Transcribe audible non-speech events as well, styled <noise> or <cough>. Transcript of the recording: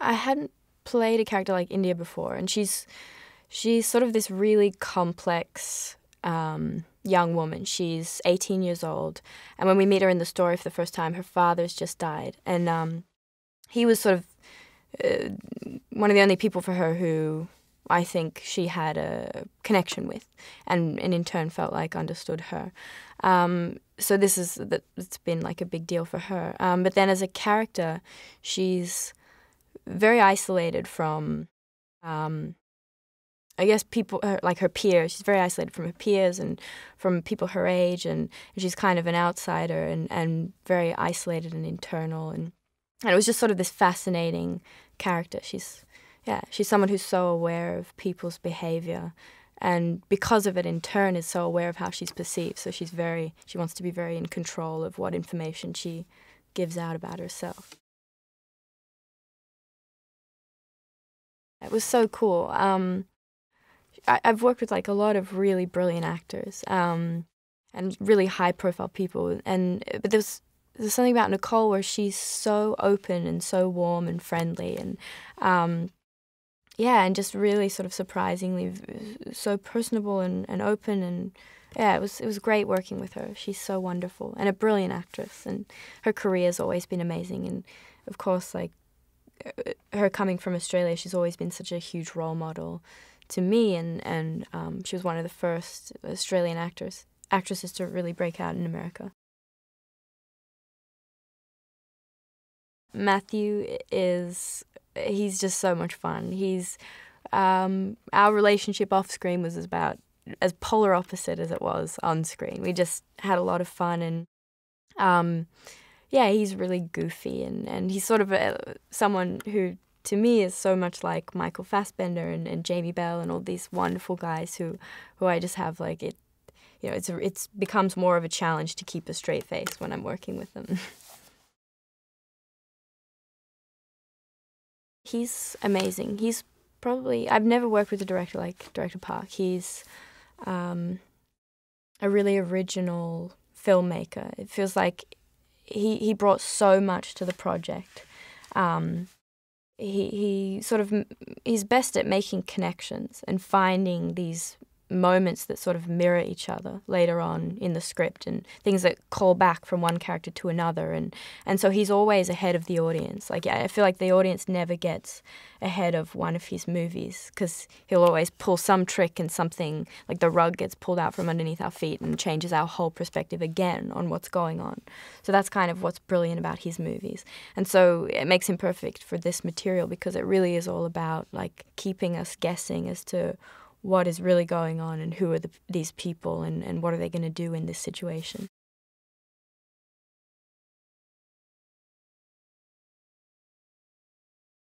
I hadn't played a character like India before, and she's she's sort of this really complex um, young woman. She's 18 years old, and when we meet her in the story for the first time, her father's just died, and um, he was sort of uh, one of the only people for her who I think she had a connection with, and, and in turn felt like understood her. Um, so this is that it's been like a big deal for her. Um, but then as a character, she's very isolated from, um, I guess, people uh, like her peers. She's very isolated from her peers and from people her age, and, and she's kind of an outsider and, and very isolated and internal. And, and it was just sort of this fascinating character. She's, yeah, she's someone who's so aware of people's behavior and because of it in turn is so aware of how she's perceived so she's very she wants to be very in control of what information she gives out about herself It was so cool. Um, I, have worked with like a lot of really brilliant actors um, and really high profile people, and but there's there's something about Nicole where she's so open and so warm and friendly and um, yeah, and just really sort of surprisingly so personable and, and open and yeah, it was it was great working with her. She's so wonderful and a brilliant actress, and her career has always been amazing. And of course, like her coming from Australia, she's always been such a huge role model to me, and and um, she was one of the first Australian actors actresses to really break out in America. Matthew is he's just so much fun. He's um, our relationship off screen was about as polar opposite as it was on screen. We just had a lot of fun and um, yeah, he's really goofy and, and he's sort of a, someone who to me is so much like Michael Fassbender and, and Jamie Bell and all these wonderful guys who who I just have like it you know it's a, it's becomes more of a challenge to keep a straight face when I'm working with them. <laughs> he's amazing. He's probably I've never worked with a director like Director Park. He's um, a really original filmmaker. It feels like he he brought so much to the project. Um, he he sort of he's best at making connections and finding these moments that sort of mirror each other later on in the script and things that call back from one character to another and and so he's always ahead of the audience like I feel like the audience never gets ahead of one of his movies cuz he'll always pull some trick and something like the rug gets pulled out from underneath our feet and changes our whole perspective again on what's going on so that's kind of what's brilliant about his movies and so it makes him perfect for this material because it really is all about like keeping us guessing as to what is really going on and who are the, these people and, and what are they going to do in this situation.